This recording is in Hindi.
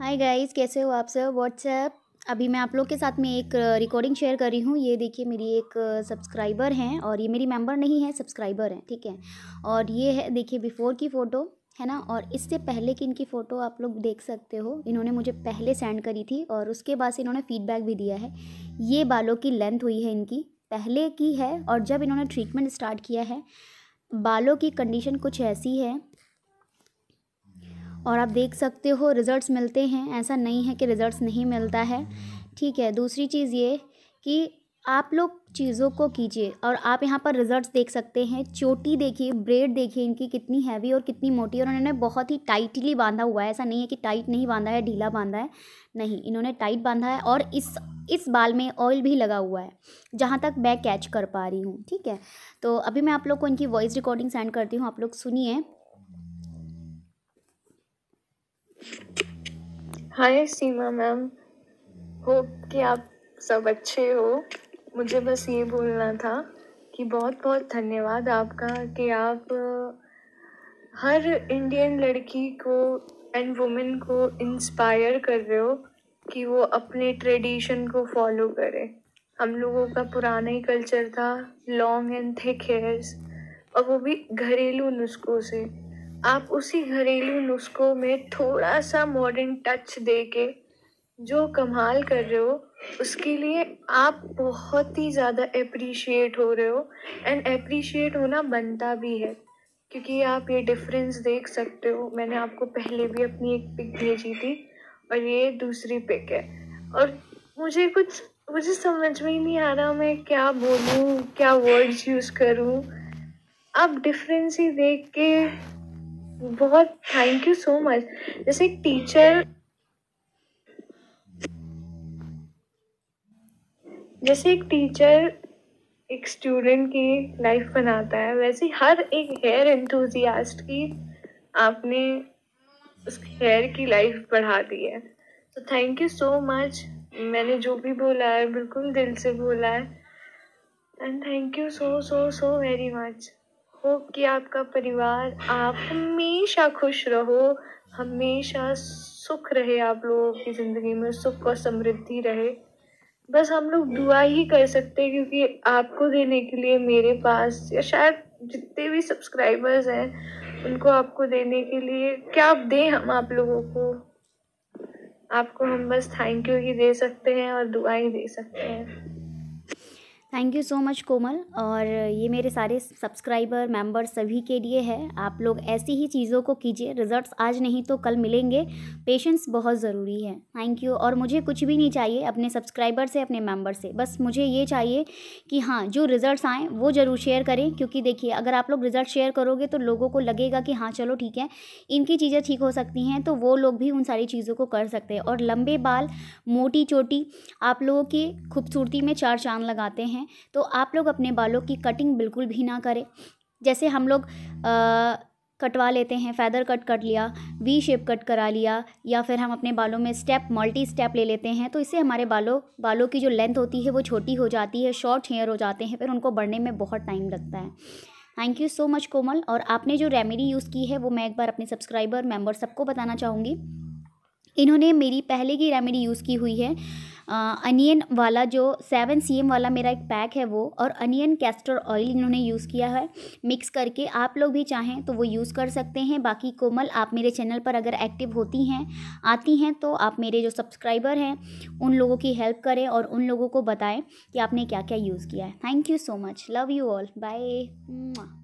हाय गाइस कैसे हो आप सब व्हाट्सएप अभी मैं आप लोग के साथ में एक रिकॉर्डिंग शेयर कर रही हूँ ये देखिए मेरी एक सब्सक्राइबर हैं और ये मेरी मेंबर नहीं है सब्सक्राइबर हैं ठीक है और ये है देखिए बिफ़ोर की फ़ोटो है ना और इससे पहले की इनकी फ़ोटो आप लोग देख सकते हो इन्होंने मुझे पहले सेंड करी थी और उसके बाद से इन्होंने फीडबैक भी दिया है ये बालों की लेंथ हुई है इनकी पहले की है और जब इन्होंने ट्रीटमेंट स्टार्ट किया है बालों की कंडीशन कुछ ऐसी है और आप देख सकते हो रिज़ल्ट्स मिलते हैं ऐसा नहीं है कि रिज़ल्ट्स नहीं मिलता है ठीक है दूसरी चीज़ ये कि आप लोग चीज़ों को कीजिए और आप यहाँ पर रिजल्ट्स देख सकते हैं चोटी देखिए ब्रेड देखिए इनकी कितनी हैवी और कितनी मोटी और इन्होंने बहुत ही टाइटली बांधा हुआ है ऐसा नहीं है कि टाइट नहीं बांधा है ढीला बांधा है नहीं इन्होंने टाइट बांधा है और इस इस बाल में ऑयल भी लगा हुआ है जहाँ तक मैं कैच कर पा रही हूँ ठीक है तो अभी मैं आप लोग को इनकी वॉइस रिकॉर्डिंग सेंड करती हूँ आप लोग सुनिए हाय सीमा मैम होप कि आप सब अच्छे हो मुझे बस ये बोलना था कि बहुत बहुत धन्यवाद आपका कि आप हर इंडियन लड़की को एंड वुमेन को इंस्पायर कर रहे हो कि वो अपने ट्रेडिशन को फॉलो करे हम लोगों का पुराना ही कल्चर था लॉन्ग एंड थिक हेयर्स और वो भी घरेलू नुस्खों से आप उसी घरेलू नुस्खों में थोड़ा सा मॉडर्न टच दे के जो कमाल कर रहे हो उसके लिए आप बहुत ही ज़्यादा अप्रिशिएट हो रहे हो एंड अप्रिशिएट होना बनता भी है क्योंकि आप ये डिफरेंस देख सकते हो मैंने आपको पहले भी अपनी एक पिक भेजी थी और ये दूसरी पिक है और मुझे कुछ मुझे समझ में ही नहीं आ रहा मैं क्या बोलूँ क्या वर्ड्स यूज़ करूँ आप डिफरेंस ही देख के बहुत थैंक यू सो मच जैसे एक टीचर जैसे एक टीचर एक स्टूडेंट की लाइफ बनाता है वैसे हर एक हेयर एंथुजियास्ट की आपने उस हेयर की लाइफ बढ़ा दी है तो थैंक यू सो मच मैंने जो भी बोला है बिल्कुल दिल से बोला है and thank you so so so very much hope कि आपका परिवार आप हमेशा खुश रहो हमेशा सुख रहे आप लोगों की ज़िंदगी में सुख और समृद्धि रहे बस हम लोग दुआ ही कर सकते हैं क्योंकि आपको देने के लिए मेरे पास या शायद जितने भी सब्सक्राइबर्स हैं उनको आपको देने के लिए क्या आप दें हम आप लोगों को आपको हम बस थैंक यू ही दे सकते हैं और दुआ ही दे सकते हैं thank you so much Komal और ये मेरे सारे सब्सक्राइबर मेंबर सभी के लिए है आप लोग ऐसी ही चीज़ों को कीजिए रिजल्ट्स आज नहीं तो कल मिलेंगे पेशेंस बहुत ज़रूरी है थैंक यू और मुझे कुछ भी नहीं चाहिए अपने सब्सक्राइबर से अपने मेंबर से बस मुझे ये चाहिए कि हाँ जो रिज़ल्ट्स आएँ वो ज़रूर शेयर करें क्योंकि देखिए अगर आप लोग रिज़ल्ट शेयर करोगे तो लोगों को लगेगा कि हाँ चलो ठीक है इनकी चीज़ें ठीक हो सकती हैं तो वो लोग भी उन सारी चीज़ों को कर सकते हैं और लंबे बाल मोटी चोटी आप लोगों की खूबसूरती में चार चाँद लगाते हैं हैं तो आप लोग अपने बालों की कटिंग बिल्कुल भी ना करें जैसे हम लोग आ, कटवा लेते हैं फैदर कट कर लिया वी शेप कट करा लिया या फिर हम अपने बालों में स्टेप मल्टी स्टेप ले लेते हैं तो इससे हमारे बालों बालों की जो लेंथ होती है वो छोटी हो जाती है शॉर्ट हेयर हो जाते हैं फिर उनको बढ़ने में बहुत टाइम लगता है thank you so much Komal और आपने जो रेमेडी यूज़ की है वो मैं एक बार अपने सब्सक्राइबर मेम्बर सबको बताना चाहूँगी इन्होंने मेरी पहले की रेमेडी यूज़ की हुई है अनियन वाला जो सेवन सी एम वाला मेरा एक पैक है वो और अनियन कैस्टर ऑयल इन्होंने यूज़ किया है मिक्स करके आप लोग भी चाहें तो वो यूज़ कर सकते हैं बाकी कोमल आप मेरे चैनल पर अगर एक्टिव होती हैं आती हैं तो आप मेरे जो सब्सक्राइबर हैं उन लोगों की हेल्प करें और उन लोगों को बताएं कि आपने क्या क्या यूज़ किया है thank you so much love you all bye